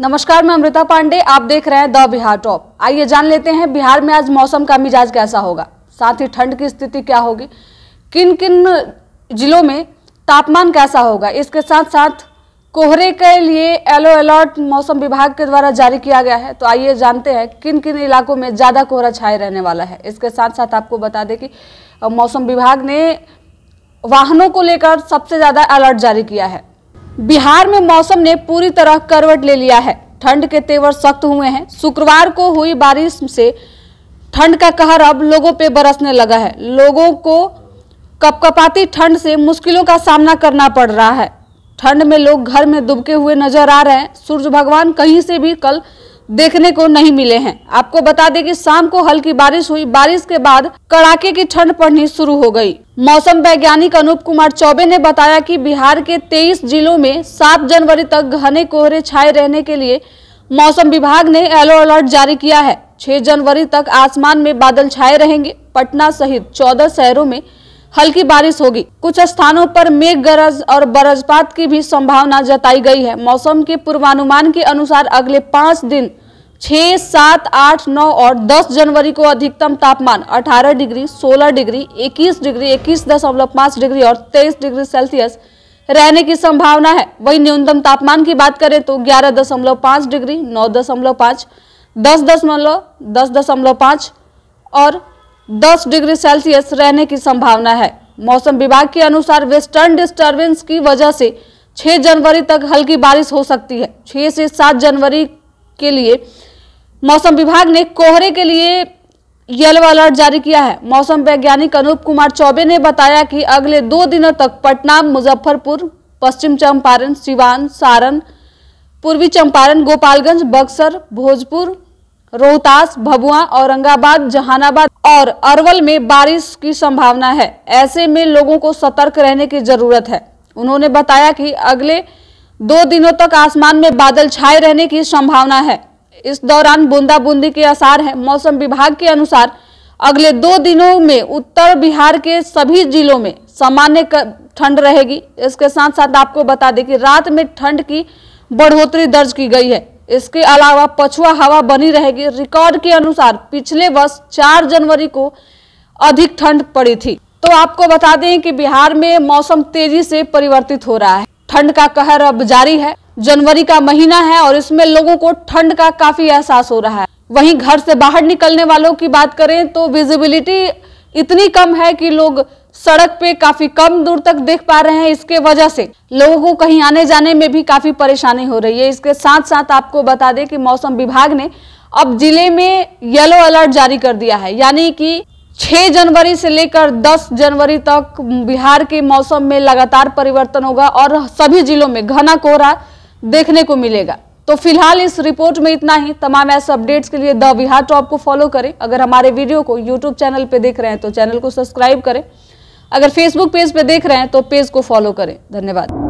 नमस्कार मैं अमृता पांडे आप देख रहे हैं द बिहार टॉप आइए जान लेते हैं बिहार में आज मौसम का मिजाज कैसा होगा साथ ही ठंड की स्थिति क्या होगी किन किन जिलों में तापमान कैसा होगा इसके साथ साथ कोहरे के लिए येलो अलर्ट मौसम विभाग के द्वारा जारी किया गया है तो आइए जानते हैं किन किन इलाकों में ज़्यादा कोहरा छाए रहने वाला है इसके साथ साथ आपको बता दें कि मौसम विभाग ने वाहनों को लेकर सबसे ज़्यादा अलर्ट जारी किया है बिहार में मौसम ने पूरी तरह करवट ले लिया है ठंड के तेवर सख्त हुए हैं शुक्रवार को हुई बारिश से ठंड का कहर अब लोगों पे बरसने लगा है लोगों को कपकपाती ठंड से मुश्किलों का सामना करना पड़ रहा है ठंड में लोग घर में दुबके हुए नजर आ रहे हैं सूर्य भगवान कहीं से भी कल देखने को नहीं मिले हैं आपको बता दें कि शाम को हल्की बारिश हुई बारिश के बाद कड़ाके की ठंड पड़नी शुरू हो गई मौसम वैज्ञानिक अनूप कुमार चौबे ने बताया कि बिहार के 23 जिलों में 7 जनवरी तक घने कोहरे छाए रहने के लिए मौसम विभाग ने येलो अलर्ट जारी किया है 6 जनवरी तक आसमान में बादल छाए रहेंगे पटना सहित चौदह शहरों में हल्की बारिश होगी कुछ स्थानों पर मेघ गरज और बरसपात की भी संभावना जताई गई है मौसम के पूर्वानुमान के अनुसार अगले पाँच दिन छह सात आठ नौ और दस जनवरी को अधिकतम तापमान अठारह डिग्री सोलह डिग्री इक्कीस डिग्री इक्कीस दशमलव पाँच डिग्री और तेईस डिग्री सेल्सियस रहने की संभावना है वही न्यूनतम तापमान की बात करें तो ग्यारह दशमलव पाँच डिग्री नौ दशमलव पाँच दस दशमलव दस दशमलव पाँच और 10 डिग्री सेल्सियस रहने की संभावना है मौसम विभाग के अनुसार वेस्टर्न डिस्टर्बेंस की वजह से 6 जनवरी तक हल्की बारिश हो सकती है 6 से 7 जनवरी के लिए मौसम विभाग ने कोहरे के लिए येलो अलर्ट जारी किया है मौसम वैज्ञानिक अनूप कुमार चौबे ने बताया कि अगले दो दिनों तक पटना मुजफ्फरपुर पश्चिम चंपारण सिवान सारण पूर्वी चंपारण गोपालगंज बक्सर भोजपुर रोहतास भभुआ औरंगाबाद जहानाबाद और अरवल में बारिश की संभावना है ऐसे में लोगों को सतर्क रहने की जरूरत है उन्होंने बताया कि अगले दो दिनों तक आसमान में बादल छाए रहने की संभावना है इस दौरान बूंदाबूंदी के आसार हैं मौसम विभाग के अनुसार अगले दो दिनों में उत्तर बिहार के सभी जिलों में सामान्य ठंड रहेगी इसके साथ साथ आपको बता दें कि रात में ठंड की बढ़ोतरी दर्ज की गई है इसके अलावा पछुआ हवा बनी रहेगी रिकॉर्ड के अनुसार पिछले वर्ष चार जनवरी को अधिक ठंड पड़ी थी तो आपको बता दें कि बिहार में मौसम तेजी से परिवर्तित हो रहा है ठंड का कहर अब जारी है जनवरी का महीना है और इसमें लोगों को ठंड का काफी एहसास हो रहा है वहीं घर से बाहर निकलने वालों की बात करें तो विजिबिलिटी इतनी कम है कि लोग सड़क पे काफी कम दूर तक देख पा रहे हैं इसके वजह से लोगों को कहीं आने जाने में भी काफी परेशानी हो रही है इसके साथ साथ आपको बता दें कि मौसम विभाग ने अब जिले में येलो अलर्ट जारी कर दिया है यानी कि 6 जनवरी से लेकर 10 जनवरी तक बिहार के मौसम में लगातार परिवर्तन होगा और सभी जिलों में घना कोहरा देखने को मिलेगा तो फिलहाल इस रिपोर्ट में इतना ही तमाम ऐसे अपडेट्स के लिए द बिहार टॉप को फॉलो करें अगर हमारे वीडियो को यूट्यूब चैनल पर देख रहे हैं तो चैनल को सब्सक्राइब करें अगर फेसबुक पेज पर देख रहे हैं तो पेज को फॉलो करें धन्यवाद